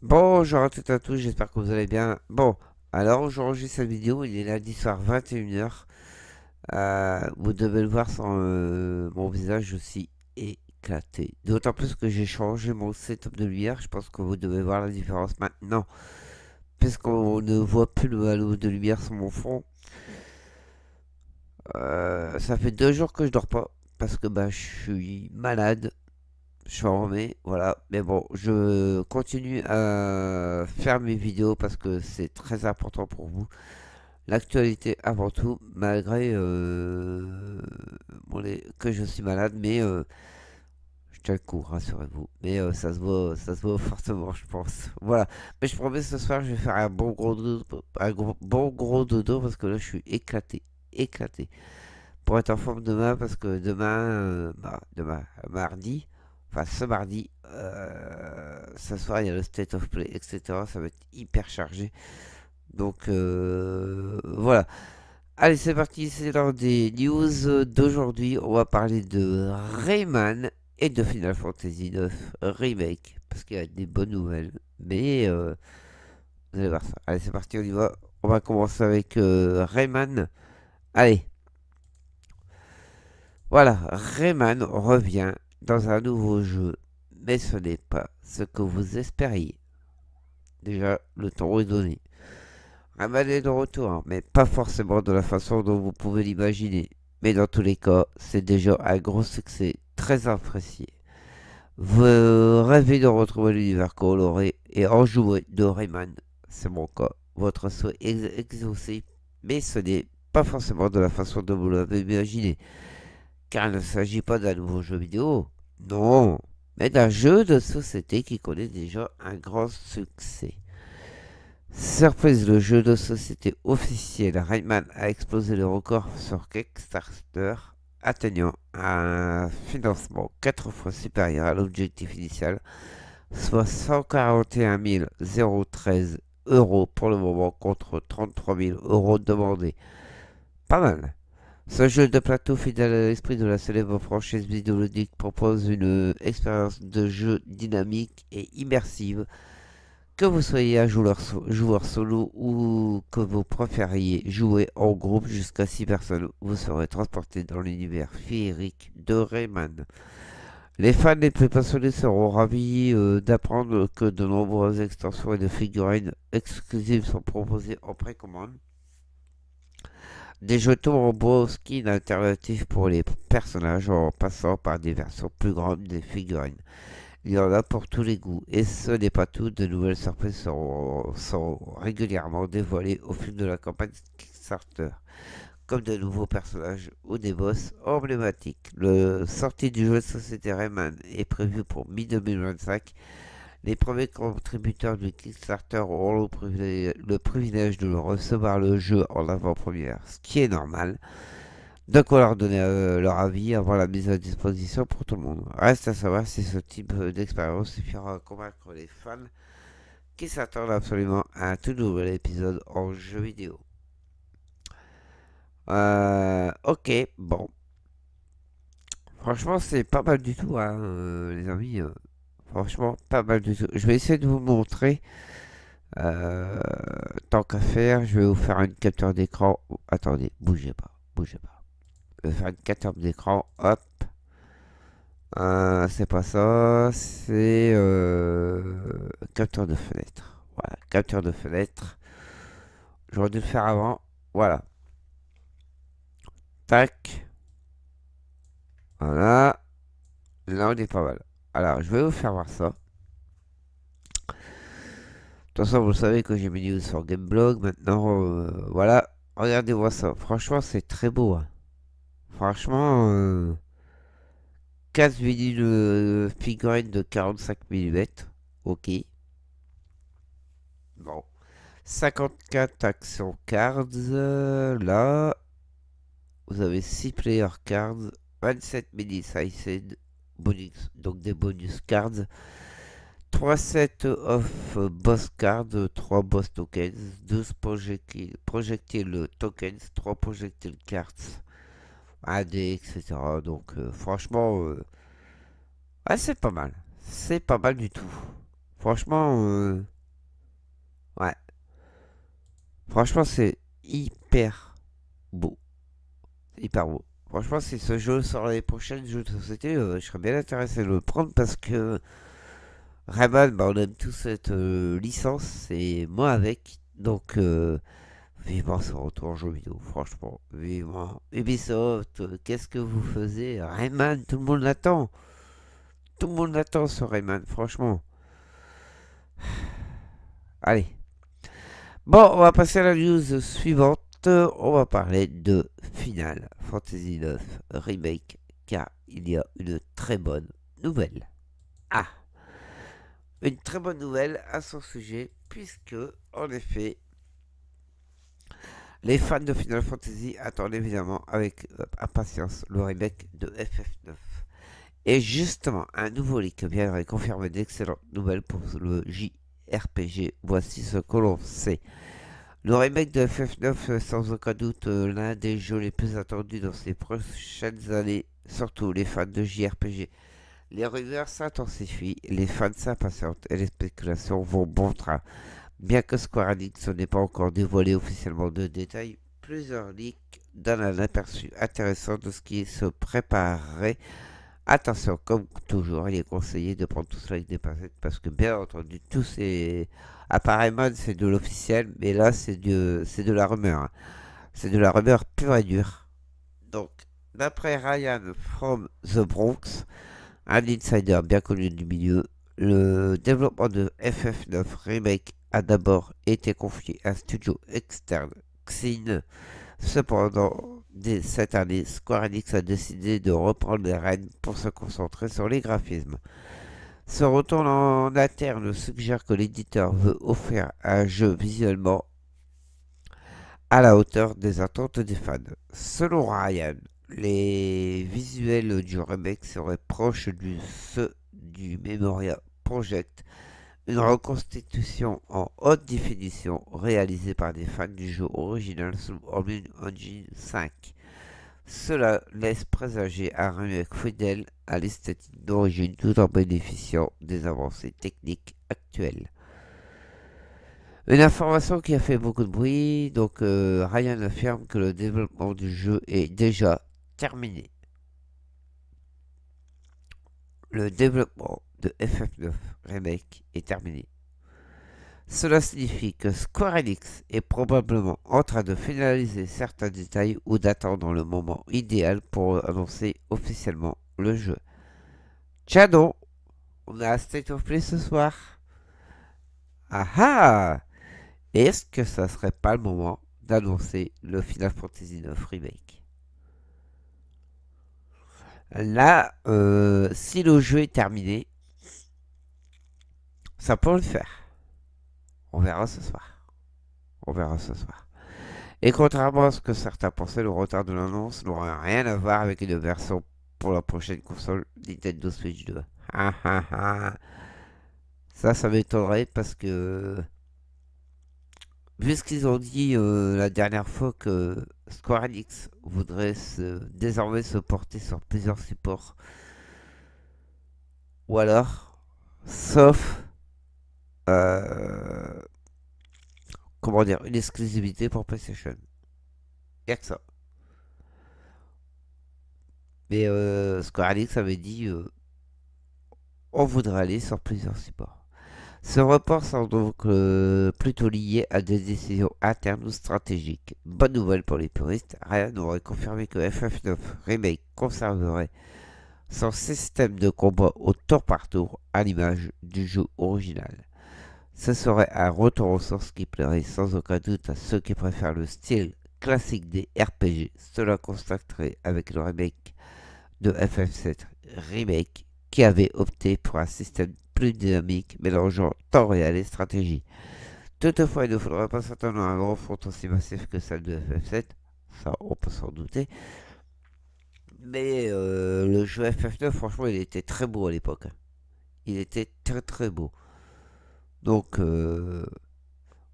Bonjour à toutes et à tous, j'espère que vous allez bien. Bon, alors aujourd'hui cette vidéo, il est lundi soir 21h. Euh, vous devez le voir sans euh, mon visage aussi éclaté. D'autant plus que j'ai changé mon setup de lumière, je pense que vous devez voir la différence maintenant. Puisqu'on ne voit plus le halo de lumière sur mon front. Euh, ça fait deux jours que je dors pas, parce que bah, je suis malade je en remets, voilà. Mais bon, je continue à faire mes vidéos parce que c'est très important pour vous. L'actualité avant tout, malgré euh, que je suis malade, mais euh, je tiens le coup, rassurez-vous. Mais euh, ça se voit, ça se voit fortement, je pense. Voilà. Mais je promets ce soir, je vais faire un bon gros dodo, bon gros dodo parce que là, je suis éclaté, éclaté. Pour être en forme demain, parce que demain, bah, demain, mardi. Enfin, ce mardi, euh, ce soir, il y a le State of Play, etc. Ça va être hyper chargé. Donc, euh, voilà. Allez, c'est parti, c'est l'heure des news d'aujourd'hui. On va parler de Rayman et de Final Fantasy IX Remake. Parce qu'il y a des bonnes nouvelles. Mais, euh, vous allez voir ça. Allez, c'est parti, on y va. On va commencer avec Rayman. Allez. Voilà, Rayman revient dans un nouveau jeu, mais ce n'est pas ce que vous espériez. Déjà, le temps est donné. Rayman est de retour, mais pas forcément de la façon dont vous pouvez l'imaginer. Mais dans tous les cas, c'est déjà un gros succès, très apprécié. Vous rêvez de retrouver l'univers coloré et enjoué de Rayman, c'est mon cas. Votre souhait est exaucé, mais ce n'est pas forcément de la façon dont vous l'avez imaginé car il ne s'agit pas d'un nouveau jeu vidéo, non, mais d'un jeu de société qui connaît déjà un grand succès. Surprise, le jeu de société officiel Rayman a explosé le record sur Kickstarter, atteignant un financement 4 fois supérieur à l'objectif initial, soit 141 013 euros pour le moment contre 33 000 euros demandés. Pas mal. Ce jeu de plateau fidèle à l'esprit de la célèbre franchise vidéoludique propose une expérience de jeu dynamique et immersive. Que vous soyez un joueur, solo ou que vous préfériez jouer en groupe jusqu'à 6 personnes, vous serez transporté dans l'univers féerique de Rayman. Les fans les plus passionnés seront ravis euh, d'apprendre que de nombreuses extensions et de figurines exclusives sont proposées en précommande. Des jetons en skins skin alternatifs pour les personnages en passant par des versions plus grandes des figurines. Il y en a pour tous les goûts. Et ce n'est pas tout, de nouvelles surprises sont, régulièrement dévoilées au fil de la campagne Kickstarter comme de nouveaux personnages ou des boss emblématiques. Le sortie du jeu de société Rayman est prévue pour mi-2025 les premiers contributeurs du Kickstarter auront le privilège, de recevoir le jeu en avant-première, ce qui est normal. Donc on leur donner euh, leur avis avant la mise à disposition pour tout le monde. Reste à savoir si ce type euh, d'expérience suffira à convaincre les fans qui s'attendent absolument à un tout nouvel épisode en jeu vidéo. Euh, ok, bon. Franchement c'est pas mal du tout hein, les amis. Franchement, pas mal du tout. Je vais essayer de vous montrer. Euh, tant qu'à faire, je vais vous faire une capture d'écran. attendez, bougez pas, bougez pas. Je vais faire une capture d'écran, hop. Euh, c'est pas ça, c'est euh, capture de fenêtre. Voilà, capture de fenêtre. J'aurais dû le faire avant. Voilà. Tac. Voilà. Là, on est pas mal. Alors, je vais vous faire voir ça. De toute façon, vous savez que j'ai mis news sur Gameblog. Maintenant, euh, voilà. Regardez-moi ça. Franchement, c'est très beau. Hein. Franchement, 15 euh, de figurines de 45 mm. Ok. Bon. 54 actions cards. Euh, là, vous avez 6 player cards. 27 mini sized bonus, donc des bonus cards. 3 sets of boss cards, 3 boss tokens, 12 projectiles, projectiles tokens, 3 projectiles cards, AD, etc. Donc euh, franchement, euh, c'est pas mal. C'est pas mal du tout. Franchement, euh, ouais. Franchement, c'est hyper beau. Hyper beau. Franchement, si ce jeu sort les prochaines, jeux de société, euh, je serais bien intéressé de le prendre parce que Rayman, bah, on aime tous cette euh, licence et moi avec. Donc, euh, vivement ce retour en jeu vidéo, franchement. Vivement. Ubisoft, qu'est-ce que vous faites Rayman, tout le monde l'attend. Tout le monde l'attend ce Rayman, franchement. Allez. Bon, on va passer à la news suivante on va parler de Final Fantasy IX Remake, car il y a une très bonne nouvelle. Ah Une très bonne nouvelle à son sujet, puisque, en effet, les fans de Final Fantasy attendent évidemment avec euh, impatience le remake de FF9. Et justement, un nouveau leak viendrait confirmer d'excellentes nouvelles pour le JRPG. Voici ce que l'on sait. Le remake de FF9 euh, sans aucun doute euh, l'un des jeux les plus attendus dans ces prochaines années, surtout les fans de JRPG. Les rumeurs s'intensifient, les fans s'impatientent et les spéculations vont bon train. Bien que Square Enix n'ait pas encore dévoilé officiellement de détails, plusieurs leaks donnent un aperçu intéressant de ce qui se préparerait. Attention, comme toujours, il est conseillé de prendre tout cela avec des pincettes parce que bien entendu, tous ces Apparemment, c'est de l'officiel, mais là, c'est de, c'est de la rumeur. Hein. C'est de la rumeur pure et dure. Donc, d'après Ryan from the Bronx, un insider bien connu du milieu, le développement de FF9 Remake a d'abord été confié à un studio externe, Xin. Cependant, dès cette année, Square Enix a décidé de reprendre les rênes pour se concentrer sur les graphismes. Ce retour en interne suggère que l'éditeur veut offrir un jeu visuellement à la hauteur des attentes des fans. Selon Ryan, les visuels du remake seraient proches de ceux du Memoria Project, une reconstitution en haute définition réalisée par des fans du jeu original sous Engine 5. Cela laisse présager un remake fidèle à l'esthétique d'origine tout en bénéficiant des avancées techniques actuelles. Une information qui a fait beaucoup de bruit, donc euh, Ryan affirme que le développement du jeu est déjà terminé. Le développement de FF9 Remake est terminé. Cela signifie que Square Enix est probablement en train de finaliser certains détails ou d'attendre le moment idéal pour annoncer officiellement le jeu. Tchadon, on a State of Play ce soir. Aha ah Est-ce que ça serait pas le moment d'annoncer le Final Fantasy IX Remake Là, euh, si le jeu est terminé, ça peut le faire. On verra ce soir. On verra ce soir. Et contrairement à ce que certains pensaient, le retard de l'annonce n'aurait rien à voir avec une version pour la prochaine console Nintendo Switch 2. Ça, ça m'étonnerait parce que... Vu ce qu'ils ont dit euh, la dernière fois que Square Enix voudrait désormais se porter sur plusieurs supports. Ou alors, sauf euh, comment dire, une exclusivité pour PlayStation. Y'a que ça. Mais euh, Square Enix avait dit euh, on voudrait aller sur plusieurs supports. Ce report semble donc euh, plutôt lié à des décisions internes ou stratégiques. Bonne nouvelle pour les puristes, rien aurait confirmé que FF9 Remake conserverait son système de combat au tour par tour à l'image du jeu original. Ce serait un retour aux sources qui plairait sans aucun doute à ceux qui préfèrent le style classique des RPG. Cela constaterait avec le remake de FF7 Remake qui avait opté pour un système plus dynamique mélangeant temps réel et stratégie. Toutefois, il ne faudrait pas s'attendre à un grand front aussi massif que celle de FF7, ça on peut s'en douter. Mais euh, le jeu FF9, franchement, il était très beau à l'époque. Il était très très beau. Donc, euh,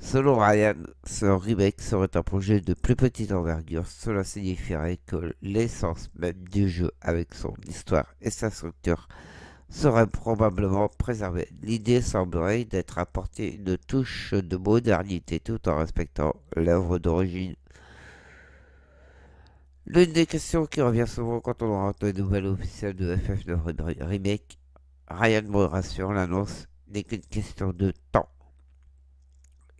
selon Ryan, ce remake serait un projet de plus petite envergure. Cela signifierait que l'essence même du jeu, avec son histoire et sa structure, serait probablement préservée. L'idée semblerait d'être apportée une touche de modernité tout en respectant l'œuvre d'origine. L'une des questions qui revient souvent quand on entend les nouvelle officielles de FF9 Remake, Ryan me rassure l'annonce n'est qu'une question de temps.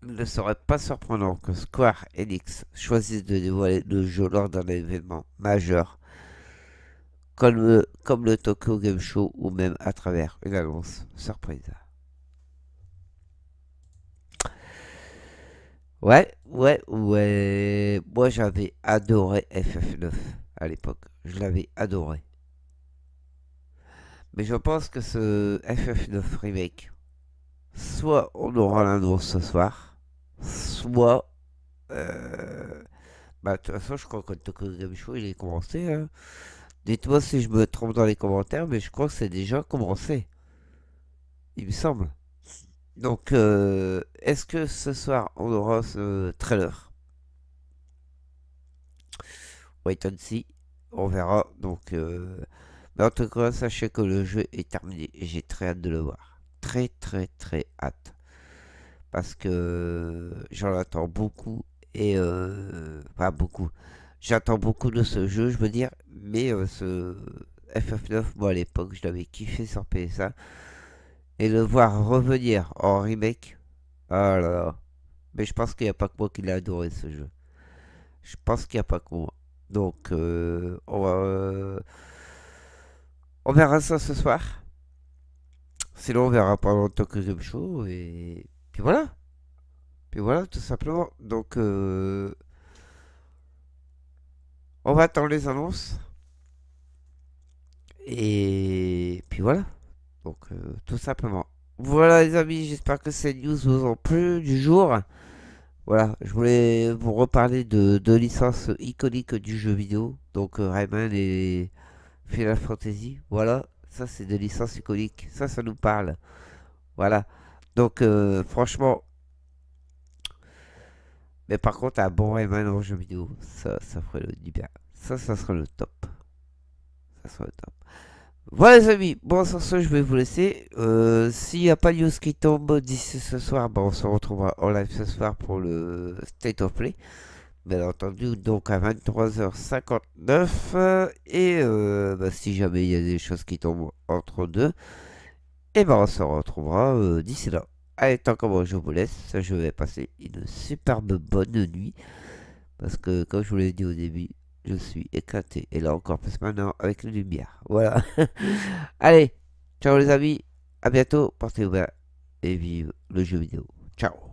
Il ne serait pas surprenant que Square Enix choisisse de dévoiler le jeu lors d'un événement majeur, comme euh, le, Tokyo Game Show ou même à travers une annonce surprise. Ouais, ouais, ouais. Moi, j'avais adoré FF9 à l'époque. Je l'avais adoré. Mais je pense que ce FF9 remake soit on aura l'annonce ce soir, soit. Euh, bah, de toute façon, je crois que le Tokyo Show il est commencé. Hein. Dites-moi si je me trompe dans les commentaires, mais je crois que c'est déjà commencé. Il me semble. Donc, euh, est-ce que ce soir on aura ce trailer Wait and see, on verra. Donc, euh, mais en tout cas, sachez que le jeu est terminé et j'ai très hâte de le voir très très très hâte. Parce que j'en attends beaucoup et pas euh, beaucoup. J'attends beaucoup de ce jeu, je veux dire, mais euh, ce FF9, moi à l'époque, je l'avais kiffé sur PSA. Et le voir revenir en remake, oh là là. Mais je pense qu'il n'y a pas que moi qui l'a adoré ce jeu. Je pense qu'il n'y a pas que moi. Donc, euh, on, on verra ça ce soir. Sinon, on verra pendant longtemps que game show et puis voilà. Puis voilà, tout simplement. Donc, euh, on va attendre les annonces. Et puis voilà. Donc, euh, tout simplement. Voilà, les amis, j'espère que ces news vous ont plu du jour. Voilà, je voulais vous reparler de deux licences iconiques du jeu vidéo. Donc, euh, Rayman et Final Fantasy. Voilà. Ça, c'est de licences iconiques Ça, ça nous parle. Voilà. Donc, euh, franchement. Mais par contre, un bon Rayman en jeu vidéo, ça, ça ferait le, du bien. Ça, ça serait le top. Ça serait le top. Voilà les amis, bon sur ce je vais vous laisser. Euh, s'il n'y a pas de news qui tombe d'ici ce soir, ben, on se retrouvera en live ce soir pour le State of Play bien entendu, donc à 23h59. et euh, bah, si jamais il y a des choses qui tombent entre deux, et eh bien, on se retrouvera euh, d'ici là. Allez, tant que moi je vous laisse, je vais passer une superbe bonne nuit. Parce que, comme je vous l'ai dit au début, je suis éclaté. Et là encore, plus maintenant avec les lumière, Voilà. Allez, ciao les amis, à bientôt, portez-vous bien et vive le jeu vidéo. Ciao